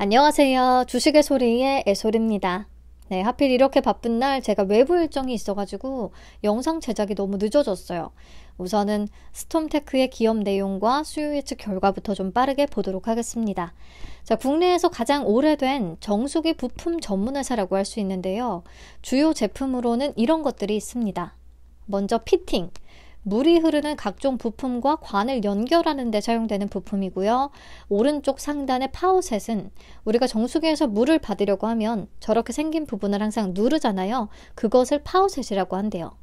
안녕하세요. 주식의 소리의 애솔입니다. 네, 하필 이렇게 바쁜 날 제가 외부 일정이 있어가지고 영상 제작이 너무 늦어졌어요. 우선은 스톰테크의 기업 내용과 수요 예측 결과부터 좀 빠르게 보도록 하겠습니다. 자, 국내에서 가장 오래된 정수기 부품 전문회사라고 할 수 있는데요. 주요 제품으로는 이런 것들이 있습니다. 먼저 피팅. 물이 흐르는 각종 부품과 관을 연결하는 데 사용되는 부품이고요. 오른쪽 상단의 파우셋은 우리가 정수기에서 물을 받으려고 하면 저렇게 생긴 부분을 항상 누르잖아요. 그것을 파우셋이라고 한대요.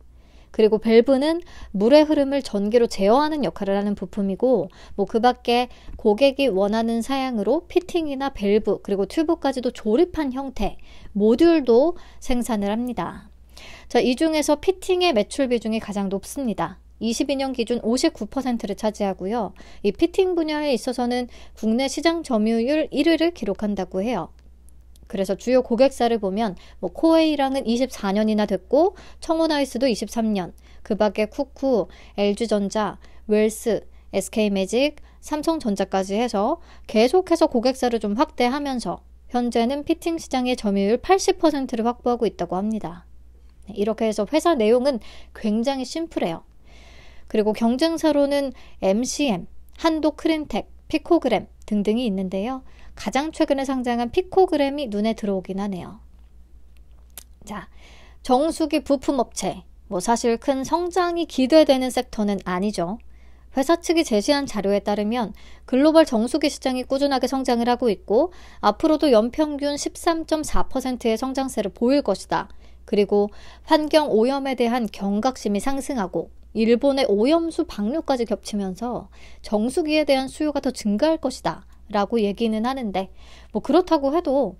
그리고 밸브는 물의 흐름을 전기로 제어하는 역할을 하는 부품이고 뭐 그 밖에 고객이 원하는 사양으로 피팅이나 밸브 그리고 튜브까지도 조립한 형태 모듈도 생산을 합니다. 자, 이 중에서 피팅의 매출 비중이 가장 높습니다. 22년 기준 59%를 차지하고요. 이 피팅 분야에 있어서는 국내 시장 점유율 1위를 기록한다고 해요. 그래서 주요 고객사를 보면 뭐 코웨이랑은 24년이나 됐고 청원아이스도 23년, 그 밖에 쿠쿠, LG전자, 웰스, SK매직, 삼성전자까지 해서 계속해서 고객사를 좀 확대하면서 현재는 피팅 시장의 점유율 80%를 확보하고 있다고 합니다. 네, 이렇게 해서 회사 내용은 굉장히 심플해요. 그리고 경쟁사로는 MCM, 한도 크린텍, 피코그램 등등이 있는데요. 가장 최근에 상장한 피코그램이 눈에 들어오긴 하네요. 자, 정수기 부품업체. 뭐 사실 큰 성장이 기대되는 섹터는 아니죠. 회사 측이 제시한 자료에 따르면 글로벌 정수기 시장이 꾸준하게 성장을 하고 있고 앞으로도 연평균 13.4%의 성장세를 보일 것이다. 그리고 환경 오염에 대한 경각심이 상승하고 일본의 오염수 방류까지 겹치면서 정수기에 대한 수요가 더 증가할 것이다. 라고 얘기는 하는데, 뭐 그렇다고 해도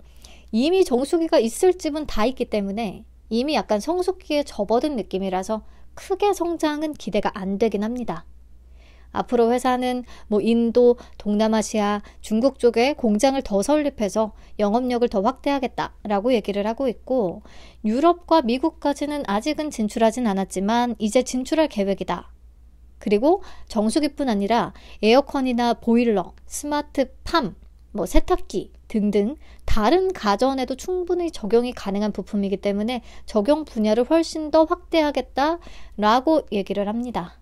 이미 정수기가 있을 집은 다 있기 때문에 이미 약간 성숙기에 접어든 느낌이라서 크게 성장은 기대가 안 되긴 합니다. 앞으로 회사는 뭐 인도, 동남아시아, 중국 쪽에 공장을 더 설립해서 영업력을 더 확대하겠다라고 얘기를 하고 있고 유럽과 미국까지는 아직은 진출하진 않았지만 이제 진출할 계획이다. 그리고 정수기뿐 아니라 에어컨이나 보일러, 스마트 팜, 뭐 세탁기 등등 다른 가전에도 충분히 적용이 가능한 부품이기 때문에 적용 분야를 훨씬 더 확대하겠다라고 얘기를 합니다.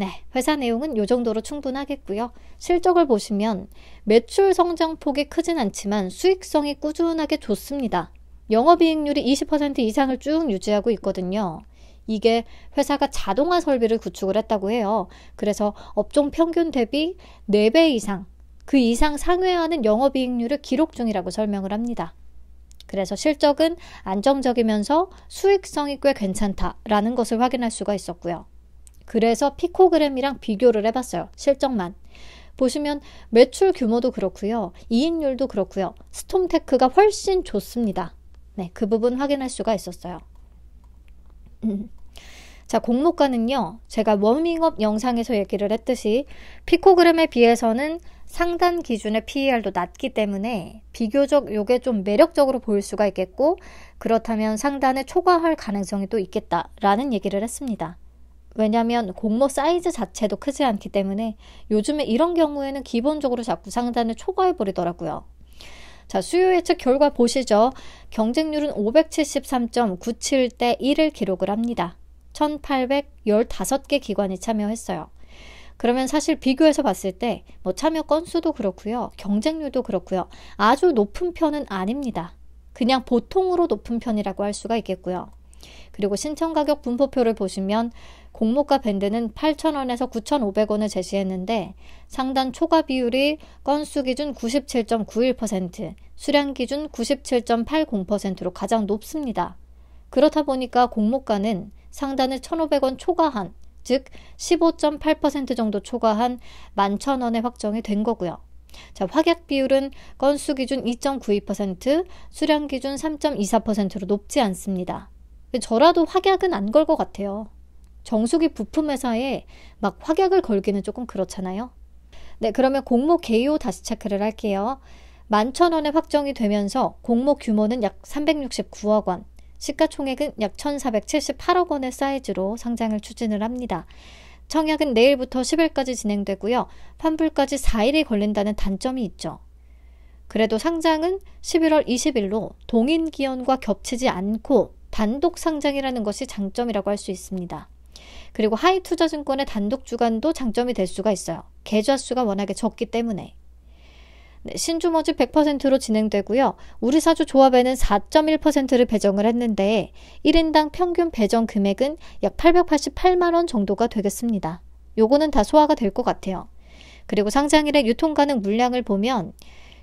네, 회사 내용은 이 정도로 충분하겠고요. 실적을 보시면 매출 성장폭이 크진 않지만 수익성이 꾸준하게 좋습니다. 영업이익률이 20% 이상을 쭉 유지하고 있거든요. 이게 회사가 자동화 설비를 구축을 했다고 해요. 그래서 업종 평균 대비 4배 이상, 그 이상 상회하는 영업이익률을 기록 중이라고 설명을 합니다. 그래서 실적은 안정적이면서 수익성이 꽤 괜찮다라는 것을 확인할 수가 있었고요. 그래서 피코그램이랑 비교를 해봤어요. 실적만. 보시면 매출 규모도 그렇고요. 이익률도 그렇고요. 스톰테크가 훨씬 좋습니다. 네, 그 부분 확인할 수가 있었어요. 자, 공모가는요. 제가 워밍업 영상에서 얘기를 했듯이 피코그램에 비해서는 상단 기준의 PER도 낮기 때문에 비교적 요게 좀 매력적으로 보일 수가 있겠고 그렇다면 상단에 초과할 가능성이 또 있겠다라는 얘기를 했습니다. 왜냐하면 공모 사이즈 자체도 크지 않기 때문에 요즘에 이런 경우에는 기본적으로 자꾸 상단을 초과해 버리더라고요. 자, 수요 예측 결과 보시죠. 경쟁률은 573.97대 1을 기록을 합니다. 1815개 기관이 참여했어요. 그러면 사실 비교해서 봤을 때 뭐 참여 건수도 그렇고요. 경쟁률도 그렇고요. 아주 높은 편은 아닙니다. 그냥 보통으로 높은 편이라고 할 수가 있겠고요. 그리고 신청 가격 분포표를 보시면 공모가 밴드는 8,000원에서 9,500원을 제시했는데 상단 초과 비율이 건수 기준 97.91%, 수량 기준 97.80%로 가장 높습니다. 그렇다 보니까 공모가는 상단을 1,500원 초과한, 즉 15.8% 정도 초과한 11,000원에 확정이 된 거고요. 자, 확약 비율은 건수 기준 2.92%, 수량 기준 3.24%로 높지 않습니다. 저라도 확약은 안 걸 것 같아요. 정수기 부품 회사에 막 확약을 걸기는 조금 그렇잖아요. 네, 그러면 공모 개요 다시 체크를 할게요. 11,000원에 확정이 되면서 공모 규모는 약 369억 원, 시가총액은 약 1,478억 원의 사이즈로 상장을 추진을 합니다. 청약은 내일부터 10일까지 진행되고요. 환불까지 4일이 걸린다는 단점이 있죠. 그래도 상장은 11월 20일로 동인 기원과 겹치지 않고 단독 상장이라는 것이 장점이라고 할 수 있습니다. 그리고 하이 투자증권의 단독 주간도 장점이 될 수가 있어요. 계좌 수가 워낙에 적기 때문에. 네, 신주머지 100%로 진행되고요. 우리 사주 조합에는 4.1%를 배정을 했는데 1인당 평균 배정 금액은 약 888만 원 정도가 되겠습니다. 요거는 다 소화가 될 것 같아요. 그리고 상장일의 유통 가능 물량을 보면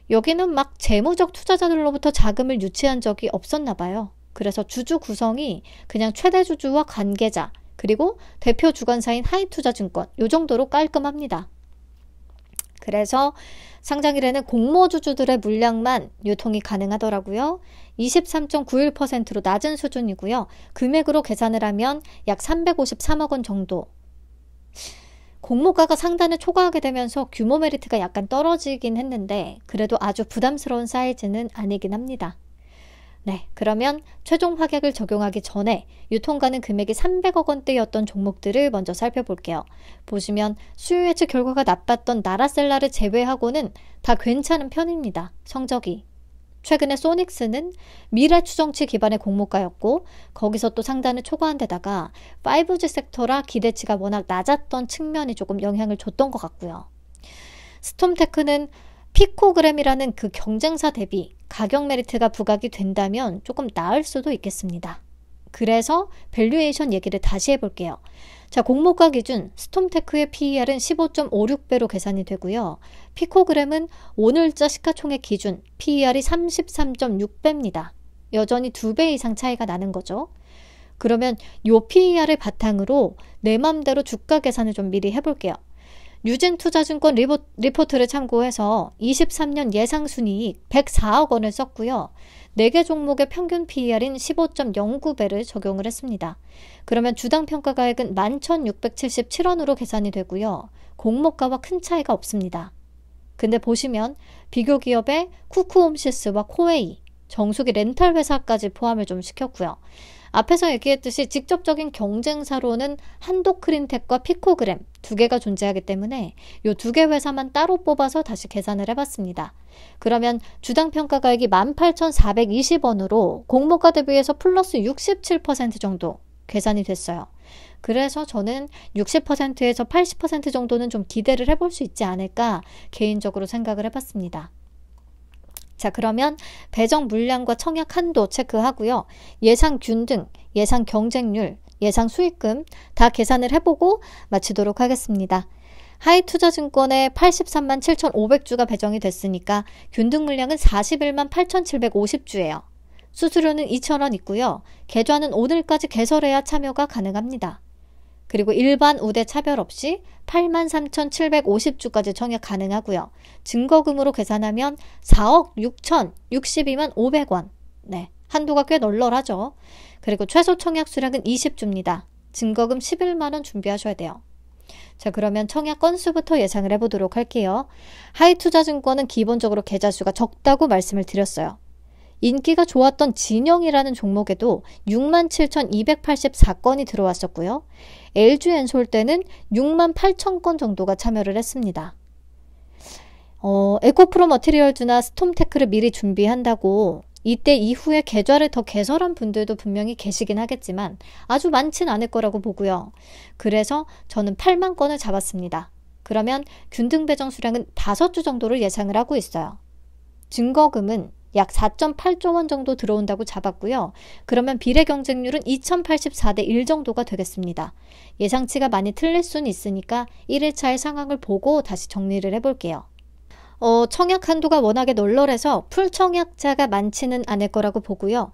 여기는 막 재무적 투자자들로부터 자금을 유치한 적이 없었나 봐요. 그래서 주주 구성이 그냥 최대 주주와 관계자, 그리고 대표 주관사인 하이투자증권 요 정도로 깔끔합니다. 그래서 상장일에는 공모주주들의 물량만 유통이 가능하더라고요. 23.91%로 낮은 수준이고요. 금액으로 계산을 하면 약 353억 원 정도. 공모가가 상단을 초과하게 되면서 규모 메리트가 약간 떨어지긴 했는데 그래도 아주 부담스러운 사이즈는 아니긴 합니다. 네, 그러면 최종 확약을 적용하기 전에 유통가는 금액이 300억 원대였던 종목들을 먼저 살펴볼게요. 보시면 수요 예측 결과가 나빴던 나라셀라를 제외하고는 다 괜찮은 편입니다. 성적이. 최근에 소닉스는 미래 추정치 기반의 공모가였고 거기서 또 상단을 초과한 데다가 5G 섹터라 기대치가 워낙 낮았던 측면이 조금 영향을 줬던 것 같고요. 스톰테크는 피코그램이라는 그 경쟁사 대비 가격 메리트가 부각이 된다면 조금 나을 수도 있겠습니다. 그래서 밸류에이션 얘기를 다시 해볼게요. 자, 공모가 기준 스톰테크의 PER은 15.56배로 계산이 되고요. 피코그램은 오늘자 시가총액 기준 PER이 33.6배입니다. 여전히 2배 이상 차이가 나는 거죠. 그러면 요 PER을 바탕으로 내 맘대로 주가 계산을 좀 미리 해볼게요. 유진투자증권 리포트를 참고해서 23년 예상순이익 104억 원을 썼고요. 4개 종목의 평균 PER인 15.09배를 적용을 했습니다. 그러면 주당 평가가액은 11,677원으로 계산이 되고요. 공모가와 큰 차이가 없습니다. 근데 보시면 비교 기업의 쿠쿠홈시스와 코웨이, 정수기 렌탈 회사까지 포함을 좀 시켰고요. 앞에서 얘기했듯이 직접적인 경쟁사로는 한도크린텍과 피코그램 두 개가 존재하기 때문에 이 두 개 회사만 따로 뽑아서 다시 계산을 해봤습니다. 그러면 주당 평가 가액이 18,420원으로 공모가 대비해서 플러스 67% 정도 계산이 됐어요. 그래서 저는 60%에서 80% 정도는 좀 기대를 해볼 수 있지 않을까 개인적으로 생각을 해봤습니다. 자, 그러면 배정 물량과 청약 한도 체크하고요. 예상 균등, 예상 경쟁률, 예상 수익금 다 계산을 해보고 마치도록 하겠습니다. 하이 투자증권에 83만 7,500주가 배정이 됐으니까 균등 물량은 41만 8,750주예요. 수수료는 2,000원 있고요. 계좌는 오늘까지 개설해야 참여가 가능합니다. 그리고 일반 우대 차별 없이 83,750주까지 청약 가능하고요. 증거금으로 계산하면 4억 6,062만 500원. 네. 한도가 꽤 널널하죠. 그리고 최소 청약 수량은 20주입니다. 증거금 11만원 준비하셔야 돼요. 자, 그러면 청약 건수부터 예상을 해보도록 할게요. 하이투자증권은 기본적으로 계좌수가 적다고 말씀을 드렸어요. 인기가 좋았던 진영이라는 종목에도 67,284건이 들어왔었고요. LG 엔솔 때는 68,000건 정도가 참여를 했습니다. 어, 에코프로 머티리얼즈나 스톰테크를 미리 준비한다고 이때 이후에 계좌를 더 개설한 분들도 분명히 계시긴 하겠지만 아주 많진 않을 거라고 보고요. 그래서 저는 8만 건을 잡았습니다. 그러면 균등 배정 수량은 5주 정도를 예상을 하고 있어요. 증거금은 약 4.8조 원 정도 들어온다고 잡았고요. 그러면 비례 경쟁률은 2084대 1 정도가 되겠습니다. 예상치가 많이 틀릴 수는 있으니까 1회차의 상황을 보고 다시 정리를 해볼게요. 어, 청약 한도가 워낙에 널널해서 풀청약자가 많지는 않을 거라고 보고요.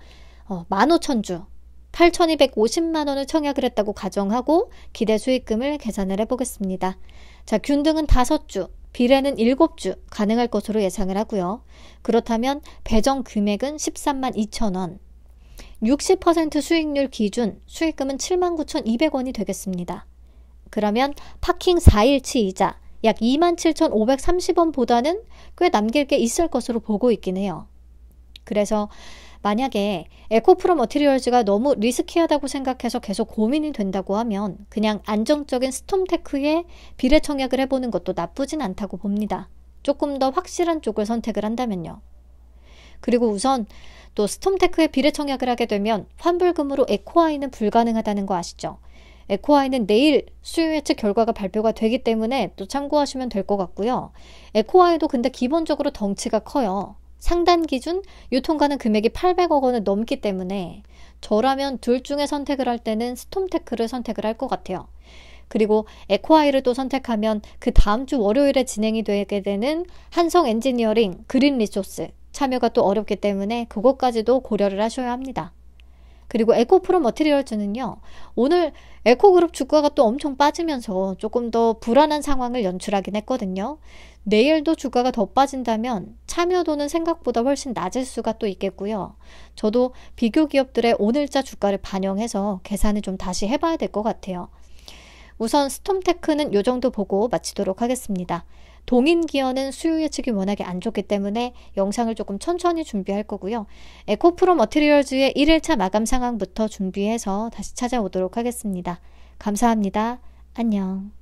어, 15,000주, 8,250만 원을 청약을 했다고 가정하고 기대 수익금을 계산을 해보겠습니다. 자, 균등은 5주, 비례는 7주 가능할 것으로 예상을 하고요. 그렇다면 배정 금액은 13만 2천원, 60% 수익률 기준 수익금은 79,200원이 만 되겠습니다. 그러면 파킹 4일치 이자 약 27,530원보다는 만꽤 남길 게 있을 것으로 보고 있긴 해요. 그래서 만약에 에코프로 머티리얼즈가 너무 리스키하다고 생각해서 계속 고민이 된다고 하면 그냥 안정적인 스톰테크에 비례청약을 해보는 것도 나쁘진 않다고 봅니다. 조금 더 확실한 쪽을 선택을 한다면요. 그리고 우선 또 스톰테크에 비례청약을 하게 되면 환불금으로 에코아이는 불가능하다는 거 아시죠? 에코아이는 내일 수요 예측 결과가 발표가 되기 때문에 또 참고하시면 될 것 같고요. 에코아이도 근데 기본적으로 덩치가 커요. 상단 기준 유통가는 금액이 800억 원을 넘기 때문에 저라면 둘 중에 선택을 할 때는 스톰테크를 선택을 할 것 같아요. 그리고 에코아이를 또 선택하면 그 다음 주 월요일에 진행이 되게 되는 한성 엔지니어링 그린 리소스 참여가 또 어렵기 때문에 그것까지도 고려를 하셔야 합니다. 그리고 에코프로 머티리얼즈는요. 오늘 에코그룹 주가가 또 엄청 빠지면서 조금 더 불안한 상황을 연출하긴 했거든요. 내일도 주가가 더 빠진다면 참여도는 생각보다 훨씬 낮을 수가 또 있겠고요. 저도 비교 기업들의 오늘자 주가를 반영해서 계산을 좀 다시 해봐야 될 것 같아요. 우선 스톰테크는 요 정도 보고 마치도록 하겠습니다. 동인 기어는 수요 예측이 워낙에 안 좋기 때문에 영상을 조금 천천히 준비할 거고요. 에코프로 머티리얼즈의 1일차 마감 상황부터 준비해서 다시 찾아오도록 하겠습니다. 감사합니다. 안녕.